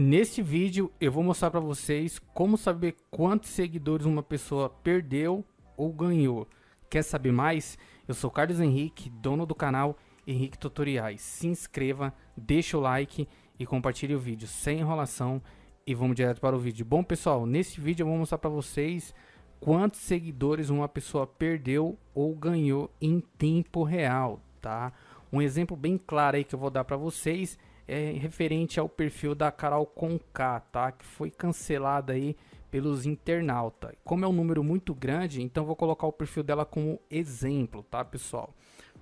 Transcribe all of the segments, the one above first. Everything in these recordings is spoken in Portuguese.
Neste vídeo eu vou mostrar para vocês como saber quantos seguidores uma pessoa perdeu ou ganhou. Quer saber mais? Eu sou Carlos Henrique, dono do canal Henrique Tutoriais. Se inscreva, deixa o like e compartilhe o vídeo sem enrolação e vamos direto para o vídeo. Bom pessoal, neste vídeo eu vou mostrar para vocês quantos seguidores uma pessoa perdeu ou ganhou em tempo real, tá? Um exemplo bem claro aí que eu vou dar para vocês é referente ao perfil da Carol Conká, tá? Que foi cancelada aí pelos internautas. Como é um número muito grande, então vou colocar o perfil dela como exemplo, tá, pessoal?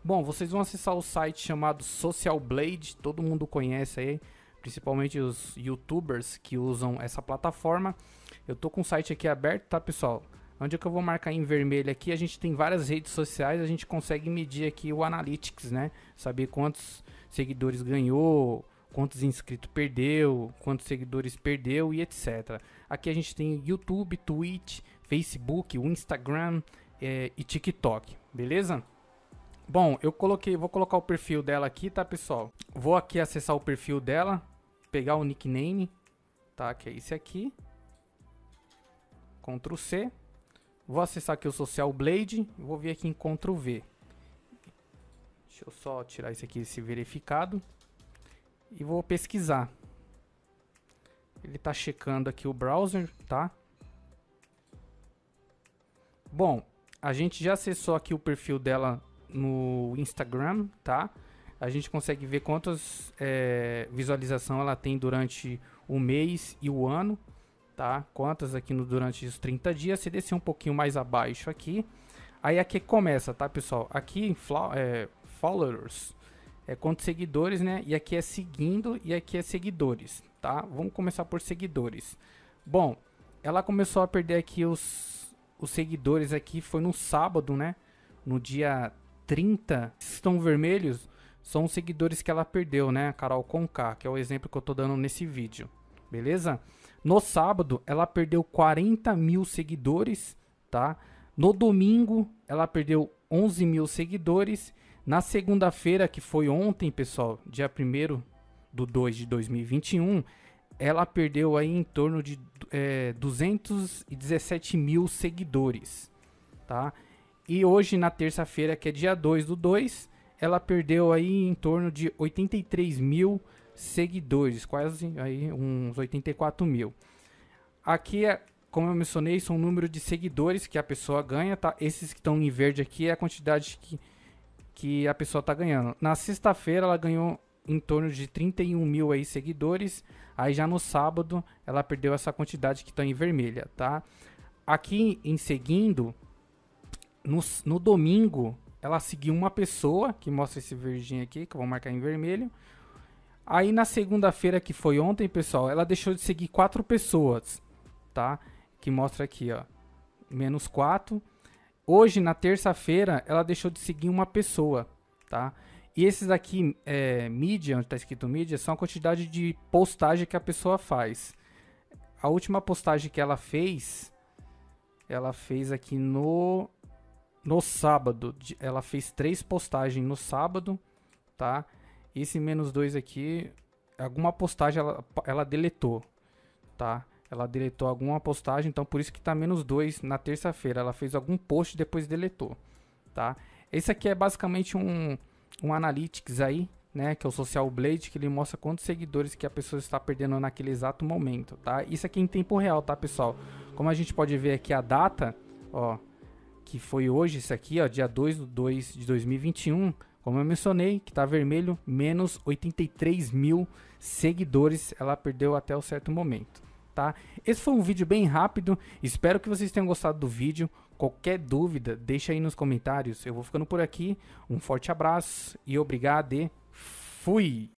Bom, vocês vão acessar o site chamado Social Blade, todo mundo conhece aí, principalmente os youtubers que usam essa plataforma. Eu tô com o site aqui aberto, tá, pessoal? Onde é que eu vou marcar em vermelho aqui? A gente tem várias redes sociais, a gente consegue medir aqui o analytics, né? Saber quantos seguidores ganhou, quantos inscritos perdeu, quantos seguidores perdeu e etc. Aqui a gente tem YouTube, Twitch, Facebook, Instagram é, e TikTok, beleza? Bom, eu coloquei, vou colocar o perfil dela aqui, tá, pessoal? Vou aqui acessar o perfil dela, pegar o nickname, tá? Que é esse aqui. Ctrl C. Vou acessar aqui o Social Blade, vou vir aqui em Ctrl V. Deixa eu só tirar isso aqui, esse verificado e vou pesquisar. Ele está checando aqui o browser, tá? Bom, a gente já acessou aqui o perfil dela no Instagram, tá? A gente consegue ver quantas é, visualização ela tem durante o mês e o ano, tá? Quantas aqui no, durante os 30 dias. Se descer um pouquinho mais abaixo aqui, aí aqui começa, tá, pessoal? Aqui em é, followers, é quanto seguidores, né? E aqui é seguindo e aqui é seguidores, tá? Vamos começar por seguidores. Bom, ela começou a perder aqui os, os seguidores aqui, foi no sábado, né? No dia 30, estão vermelhos, são os seguidores que ela perdeu, né? A Carol Conká, que é o exemplo que eu tô dando nesse vídeo, beleza? No sábado, ela perdeu 40 mil seguidores, tá? No domingo, ela perdeu 11 mil seguidores na segunda-feira, que foi ontem, pessoal, dia 1 do 2 de 2021, ela perdeu aí em torno de é, 217 mil seguidores, tá? E hoje, na terça-feira, que é dia 2 do 2, ela perdeu aí em torno de 83 mil seguidores, quase aí uns 84 mil. Aqui, é, como eu mencionei, são o número de seguidores que a pessoa ganha, tá? Esses que estão em verde aqui é a quantidade que que a pessoa tá ganhando. Na sexta-feira ela ganhou em torno de 31 mil aí seguidores. Aí já no sábado ela perdeu essa quantidade que está em vermelha, tá? Aqui em seguindo, no, no domingo ela seguiu uma pessoa, que mostra esse verdinho aqui, que eu vou marcar em vermelho. Aí na segunda-feira, que foi ontem, pessoal, ela deixou de seguir quatro pessoas, tá? Que mostra aqui, ó, menos quatro. Hoje, na terça-feira, ela deixou de seguir uma pessoa, tá? E esses aqui, é, mídia, onde está escrito mídia, são a quantidade de postagem que a pessoa faz. A última postagem que ela fez, ela fez aqui no no sábado. Ela fez três postagens no sábado, tá? Esse menos dois aqui, alguma postagem ela, ela deletou, tá? Ela deletou alguma postagem, então por isso que tá menos 2 na terça-feira. Ela fez algum post e depois deletou, tá? Esse aqui é basicamente um, um analytics aí, né, que é o Social Blade, que ele mostra quantos seguidores que a pessoa está perdendo naquele exato momento, tá? Isso aqui é em tempo real, tá, pessoal? Como a gente pode ver aqui a data, ó, que foi hoje, isso aqui, ó, dia 2 de 2 de 2021, como eu mencionei, que tá vermelho, menos 83 mil seguidores ela perdeu até o um certo momento tá? Esse foi um vídeo bem rápido, espero que vocês tenham gostado do vídeo. Qualquer dúvida, deixa aí nos comentários. Eu vou ficando por aqui. Um forte abraço e obrigado e fui!